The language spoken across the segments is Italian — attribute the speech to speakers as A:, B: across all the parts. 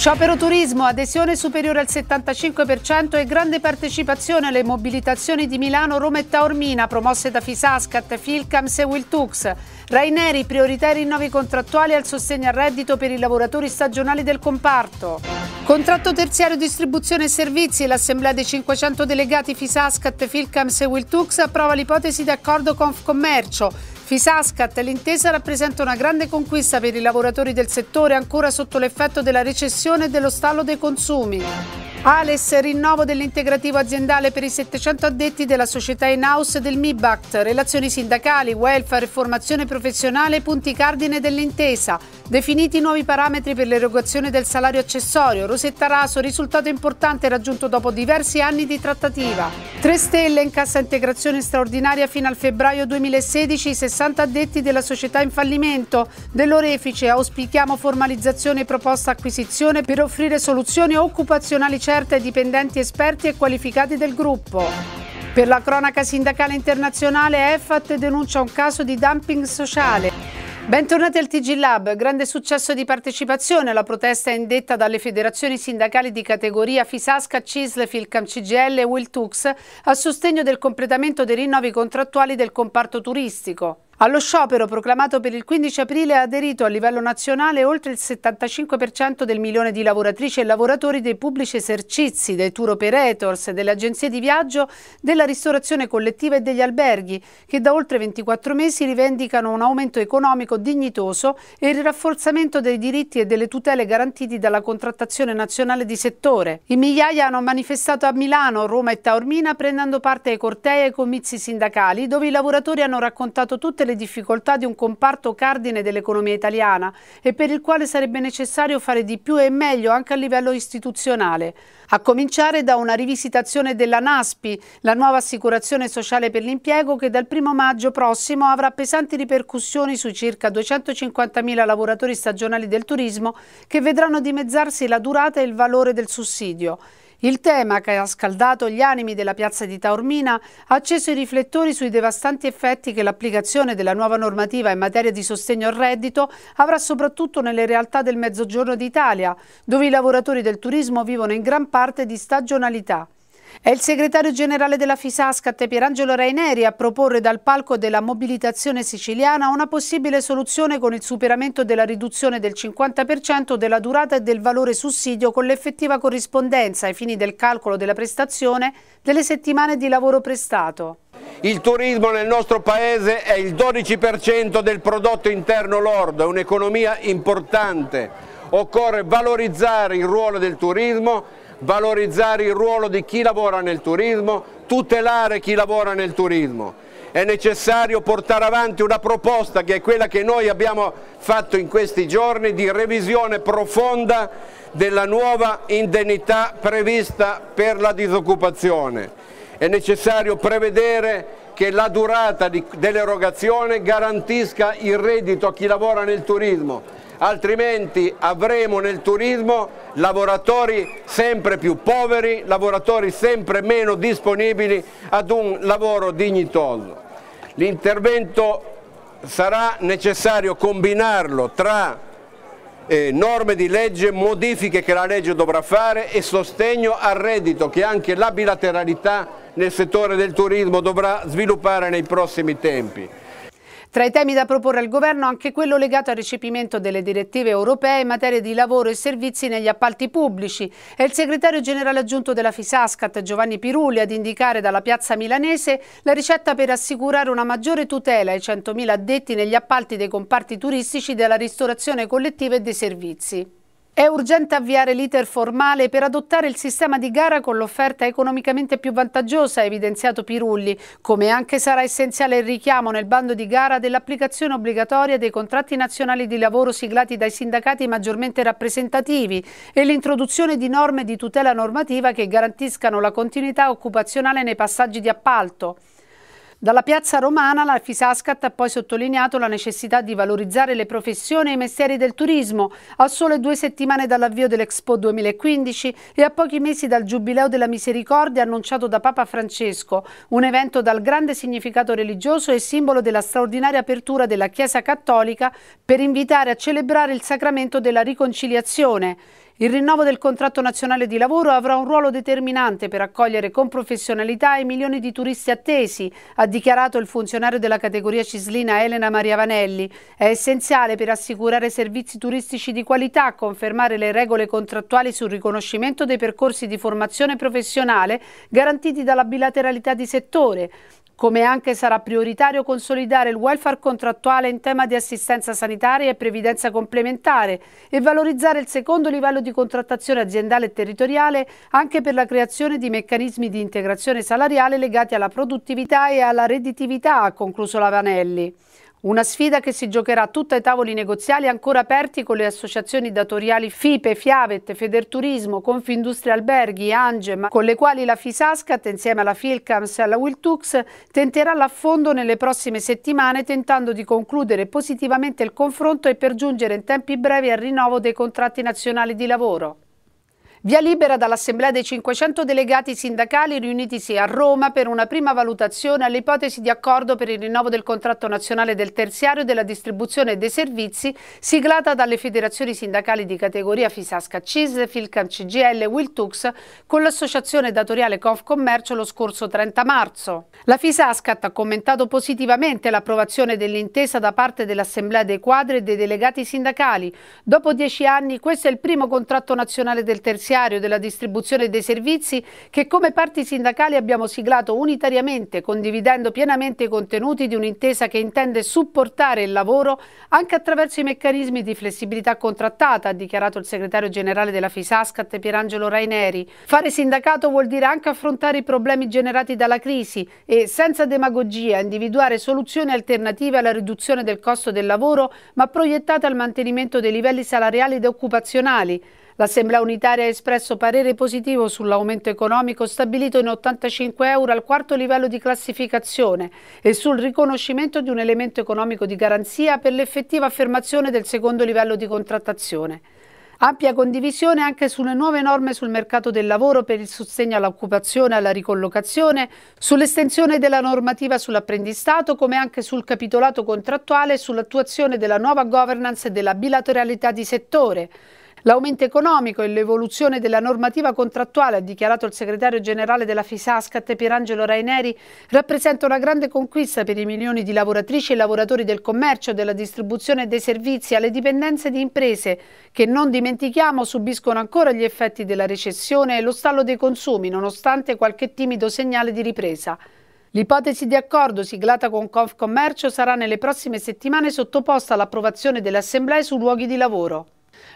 A: Sciopero turismo, adesione superiore al 75% e grande partecipazione alle mobilitazioni di Milano, Roma e Taormina, promosse da Fisascat, Filcams e Wiltux. Raineri, priorità ai rinnovi contrattuali al sostegno al reddito per i lavoratori stagionali del comparto. Contratto terziario distribuzione e servizi, l'assemblea dei 500 delegati Fisascat, Filcams e Wiltux approva l'ipotesi di accordo Confcommercio. Fisascat, l'intesa rappresenta una grande conquista per i lavoratori del settore ancora sotto l'effetto della recessione e dello stallo dei consumi. Ales, rinnovo dell'integrativo aziendale per i 700 addetti della società in-house del MIBACT, relazioni sindacali, welfare formazione professionale, punti cardine dell'intesa. Definiti i nuovi parametri per l'erogazione del salario accessorio, Rosetta Raso, risultato importante raggiunto dopo diversi anni di trattativa. 3 stelle in cassa integrazione straordinaria fino al febbraio 2016, 60 addetti della società in fallimento. Dell'orefice auspichiamo formalizzazione e proposta acquisizione per offrire soluzioni occupazionali certe ai dipendenti esperti e qualificati del gruppo. Per la cronaca sindacale internazionale, EFAT denuncia un caso di dumping sociale. Bentornati al TG Lab, grande successo di partecipazione alla protesta indetta dalle federazioni sindacali di categoria Fisasca, Cisle, Filcam CGL e Wiltux a sostegno del completamento dei rinnovi contrattuali del comparto turistico. Allo sciopero proclamato per il 15 aprile ha aderito a livello nazionale oltre il 75% del milione di lavoratrici e lavoratori dei pubblici esercizi, dei tour operators, delle agenzie di viaggio, della ristorazione collettiva e degli alberghi, che da oltre 24 mesi rivendicano un aumento economico dignitoso e il rafforzamento dei diritti e delle tutele garantiti dalla contrattazione nazionale di settore. I migliaia hanno manifestato a Milano, Roma e Taormina prendendo parte ai cortei e ai comizi sindacali, dove i lavoratori hanno raccontato tutte le le difficoltà di un comparto cardine dell'economia italiana e per il quale sarebbe necessario fare di più e meglio anche a livello istituzionale, a cominciare da una rivisitazione della NASPI, la nuova assicurazione sociale per l'impiego che dal 1 maggio prossimo avrà pesanti ripercussioni sui circa 250.000 lavoratori stagionali del turismo che vedranno dimezzarsi la durata e il valore del sussidio. Il tema, che ha scaldato gli animi della piazza di Taormina, ha acceso i riflettori sui devastanti effetti che l'applicazione della nuova normativa in materia di sostegno al reddito avrà soprattutto nelle realtà del mezzogiorno d'Italia, dove i lavoratori del turismo vivono in gran parte di stagionalità. È il segretario generale della Fisascat Pierangelo Raineri a proporre dal palco della mobilitazione siciliana una possibile soluzione con il superamento della riduzione del 50% della durata e del valore sussidio con l'effettiva corrispondenza ai fini del calcolo della prestazione delle settimane di lavoro prestato.
B: Il turismo nel nostro paese è il 12% del prodotto interno lordo, è un'economia importante. Occorre valorizzare il ruolo del turismo valorizzare il ruolo di chi lavora nel turismo, tutelare chi lavora nel turismo. È necessario portare avanti una proposta che è quella che noi abbiamo fatto in questi giorni di revisione profonda della nuova indennità prevista per la disoccupazione. È necessario prevedere che la durata dell'erogazione garantisca il reddito a chi lavora nel turismo, altrimenti avremo nel turismo lavoratori sempre più poveri, lavoratori sempre meno disponibili ad un lavoro dignitoso. L'intervento sarà necessario combinarlo tra eh, norme di legge, modifiche che la legge dovrà fare e sostegno al reddito che anche la bilateralità nel settore del turismo dovrà sviluppare nei prossimi tempi.
A: Tra i temi da proporre al Governo anche quello legato al recepimento delle direttive europee in materia di lavoro e servizi negli appalti pubblici. È il segretario generale aggiunto della Fisascat Giovanni Pirulli ad indicare dalla piazza milanese la ricetta per assicurare una maggiore tutela ai 100.000 addetti negli appalti dei comparti turistici della ristorazione collettiva e dei servizi. È urgente avviare l'iter formale per adottare il sistema di gara con l'offerta economicamente più vantaggiosa, ha evidenziato Pirulli, come anche sarà essenziale il richiamo nel bando di gara dell'applicazione obbligatoria dei contratti nazionali di lavoro siglati dai sindacati maggiormente rappresentativi e l'introduzione di norme di tutela normativa che garantiscano la continuità occupazionale nei passaggi di appalto. Dalla piazza romana la Fisascat ha poi sottolineato la necessità di valorizzare le professioni e i mestieri del turismo. A sole due settimane dall'avvio dell'Expo 2015 e a pochi mesi dal Giubileo della Misericordia annunciato da Papa Francesco, un evento dal grande significato religioso e simbolo della straordinaria apertura della Chiesa Cattolica per invitare a celebrare il sacramento della riconciliazione. Il rinnovo del contratto nazionale di lavoro avrà un ruolo determinante per accogliere con professionalità i milioni di turisti attesi, ha dichiarato il funzionario della categoria cislina Elena Maria Vanelli. È essenziale per assicurare servizi turistici di qualità, confermare le regole contrattuali sul riconoscimento dei percorsi di formazione professionale garantiti dalla bilateralità di settore come anche sarà prioritario consolidare il welfare contrattuale in tema di assistenza sanitaria e previdenza complementare e valorizzare il secondo livello di contrattazione aziendale e territoriale anche per la creazione di meccanismi di integrazione salariale legati alla produttività e alla redditività, ha concluso Lavanelli. Una sfida che si giocherà tutta ai tavoli negoziali ancora aperti con le associazioni datoriali FIPE, Fiavet, Federturismo, Confindustria Alberghi, Angem, con le quali la Fisascat insieme alla Filcams e alla Wiltux tenterà l'affondo nelle prossime settimane tentando di concludere positivamente il confronto e per giungere in tempi brevi al rinnovo dei contratti nazionali di lavoro. Via libera dall'Assemblea dei 500 delegati sindacali riunitisi a Roma per una prima valutazione all'ipotesi di accordo per il rinnovo del contratto nazionale del terziario e della distribuzione dei servizi siglata dalle federazioni sindacali di categoria Fisasca CIS, Filcan CGL e Wiltux con l'associazione datoriale Confcommercio lo scorso 30 marzo. La Fisascat ha commentato positivamente l'approvazione dell'intesa da parte dell'Assemblea dei quadri e dei delegati sindacali. Dopo dieci anni questo è il primo contratto nazionale del terziario finanziario della distribuzione dei servizi che come parti sindacali abbiamo siglato unitariamente, condividendo pienamente i contenuti di un'intesa che intende supportare il lavoro anche attraverso i meccanismi di flessibilità contrattata, ha dichiarato il segretario generale della Fisascat Pierangelo Raineri. Fare sindacato vuol dire anche affrontare i problemi generati dalla crisi e, senza demagogia, individuare soluzioni alternative alla riduzione del costo del lavoro, ma proiettate al mantenimento dei livelli salariali ed occupazionali, L'Assemblea unitaria ha espresso parere positivo sull'aumento economico stabilito in 85 euro al quarto livello di classificazione e sul riconoscimento di un elemento economico di garanzia per l'effettiva affermazione del secondo livello di contrattazione. Ampia condivisione anche sulle nuove norme sul mercato del lavoro per il sostegno all'occupazione e alla ricollocazione, sull'estensione della normativa sull'apprendistato come anche sul capitolato contrattuale e sull'attuazione della nuova governance e della bilateralità di settore. L'aumento economico e l'evoluzione della normativa contrattuale, ha dichiarato il segretario generale della Fisascat Pierangelo Raineri, rappresenta una grande conquista per i milioni di lavoratrici e lavoratori del commercio, della distribuzione e dei servizi alle dipendenze di imprese che, non dimentichiamo, subiscono ancora gli effetti della recessione e lo stallo dei consumi, nonostante qualche timido segnale di ripresa. L'ipotesi di accordo siglata con Confcommercio sarà nelle prossime settimane sottoposta all'approvazione dell'Assemblea sui luoghi di lavoro.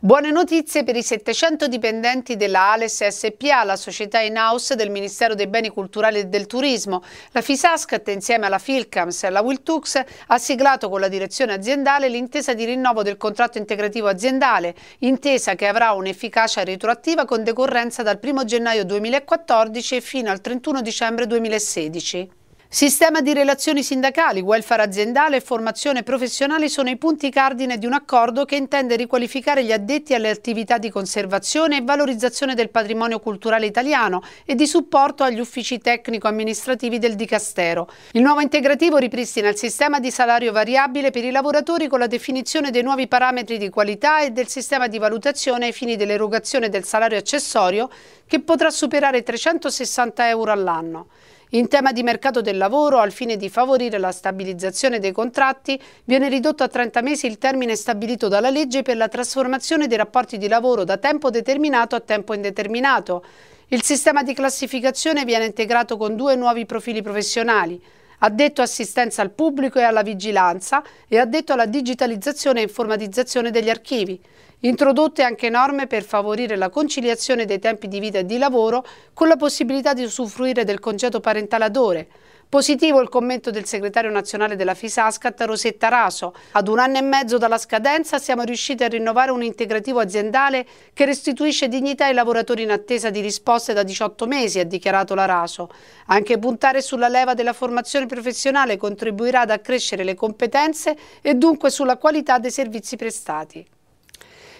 A: Buone notizie per i 700 dipendenti della Ales SPA, la società in-house del Ministero dei Beni Culturali e del Turismo. La FISASCAT insieme alla Filcams e alla Wiltux ha siglato con la direzione aziendale l'intesa di rinnovo del contratto integrativo aziendale, intesa che avrà un'efficacia retroattiva con decorrenza dal 1 gennaio 2014 fino al 31 dicembre 2016. Sistema di relazioni sindacali, welfare aziendale e formazione professionale sono i punti cardine di un accordo che intende riqualificare gli addetti alle attività di conservazione e valorizzazione del patrimonio culturale italiano e di supporto agli uffici tecnico-amministrativi del Dicastero. Il nuovo integrativo ripristina il sistema di salario variabile per i lavoratori con la definizione dei nuovi parametri di qualità e del sistema di valutazione ai fini dell'erogazione del salario accessorio che potrà superare i 360 euro all'anno. In tema di mercato del lavoro, al fine di favorire la stabilizzazione dei contratti, viene ridotto a 30 mesi il termine stabilito dalla legge per la trasformazione dei rapporti di lavoro da tempo determinato a tempo indeterminato. Il sistema di classificazione viene integrato con due nuovi profili professionali, addetto assistenza al pubblico e alla vigilanza e addetto alla digitalizzazione e informatizzazione degli archivi. Introdotte anche norme per favorire la conciliazione dei tempi di vita e di lavoro con la possibilità di usufruire del congetto parentale ad ore, Positivo il commento del segretario nazionale della Fisascat Rosetta Raso. Ad un anno e mezzo dalla scadenza siamo riusciti a rinnovare un integrativo aziendale che restituisce dignità ai lavoratori in attesa di risposte da 18 mesi, ha dichiarato la Raso. Anche puntare sulla leva della formazione professionale contribuirà ad accrescere le competenze e dunque sulla qualità dei servizi prestati.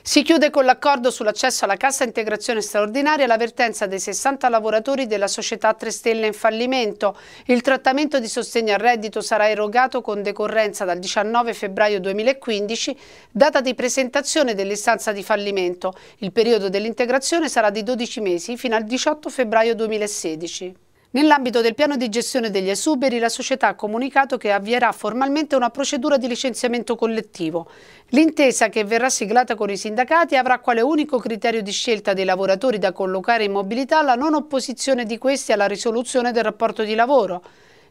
A: Si chiude con l'accordo sull'accesso alla cassa integrazione straordinaria la vertenza dei 60 lavoratori della società 3 Stelle in fallimento. Il trattamento di sostegno al reddito sarà erogato con decorrenza dal 19 febbraio 2015, data di presentazione dell'istanza di fallimento. Il periodo dell'integrazione sarà di 12 mesi fino al 18 febbraio 2016. Nell'ambito del piano di gestione degli esuberi, la società ha comunicato che avvierà formalmente una procedura di licenziamento collettivo. L'intesa che verrà siglata con i sindacati avrà quale unico criterio di scelta dei lavoratori da collocare in mobilità la non opposizione di questi alla risoluzione del rapporto di lavoro.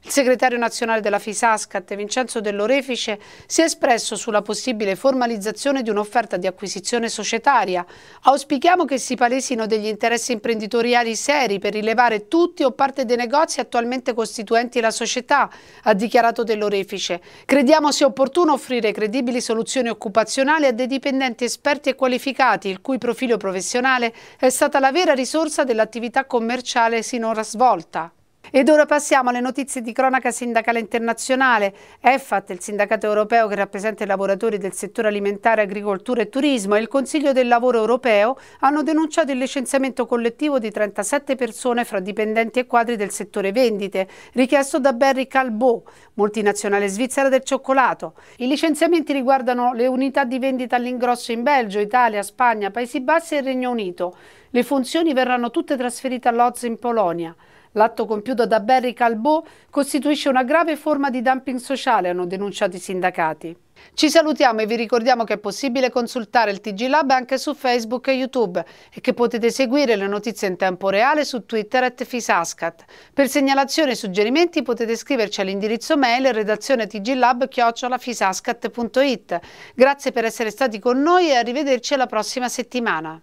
A: Il segretario nazionale della Fisascat, Vincenzo Dell'Orefice, si è espresso sulla possibile formalizzazione di un'offerta di acquisizione societaria. Auspichiamo che si palesino degli interessi imprenditoriali seri per rilevare tutti o parte dei negozi attualmente costituenti la società, ha dichiarato Dell'Orefice. Crediamo sia opportuno offrire credibili soluzioni occupazionali a dei dipendenti esperti e qualificati, il cui profilo professionale è stata la vera risorsa dell'attività commerciale sinora svolta. Ed ora passiamo alle notizie di cronaca sindacale internazionale. EFAT, il sindacato europeo che rappresenta i lavoratori del settore alimentare, agricoltura e turismo, e il Consiglio del lavoro europeo hanno denunciato il licenziamento collettivo di 37 persone fra dipendenti e quadri del settore vendite, richiesto da Barry Calbo, multinazionale svizzera del cioccolato. I licenziamenti riguardano le unità di vendita all'ingrosso in Belgio, Italia, Spagna, Paesi Bassi e Regno Unito. Le funzioni verranno tutte trasferite all'Oz in Polonia. L'atto compiuto da Barry Calbò costituisce una grave forma di dumping sociale, hanno denunciato i sindacati. Ci salutiamo e vi ricordiamo che è possibile consultare il TG Lab anche su Facebook e YouTube e che potete seguire le notizie in tempo reale su Twitter at Fisascat. Per segnalazioni e suggerimenti potete scriverci all'indirizzo mail redazione tglab-fisascat.it. Grazie per essere stati con noi e arrivederci alla prossima settimana.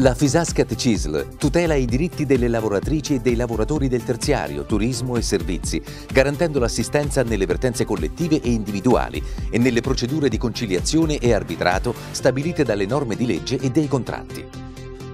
C: La Fisascat CISL tutela i diritti delle lavoratrici e dei lavoratori del terziario, turismo e servizi, garantendo l'assistenza nelle vertenze collettive e individuali e nelle procedure di conciliazione e arbitrato stabilite dalle norme di legge e dei contratti.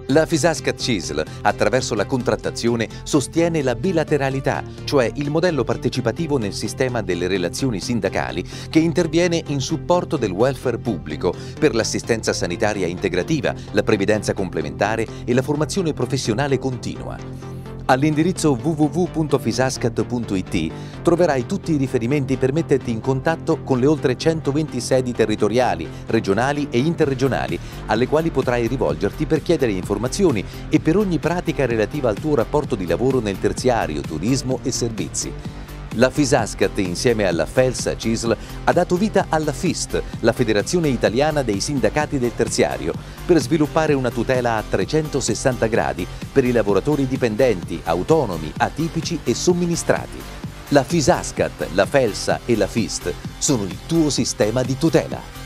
C: La Fisasca CISL, attraverso la contrattazione, sostiene la bilateralità, cioè il modello partecipativo nel sistema delle relazioni sindacali che interviene in supporto del welfare pubblico per l'assistenza sanitaria integrativa, la previdenza complementare e la formazione professionale continua. All'indirizzo www.fisascat.it troverai tutti i riferimenti per metterti in contatto con le oltre 120 sedi territoriali, regionali e interregionali, alle quali potrai rivolgerti per chiedere informazioni e per ogni pratica relativa al tuo rapporto di lavoro nel terziario, turismo e servizi. La Fisascat, insieme alla Felsa CISL, ha dato vita alla FIST, la Federazione Italiana dei Sindacati del Terziario, per sviluppare una tutela a 360 gradi per i lavoratori dipendenti, autonomi, atipici e somministrati. La Fisascat, la Felsa e la FIST sono il tuo sistema di tutela.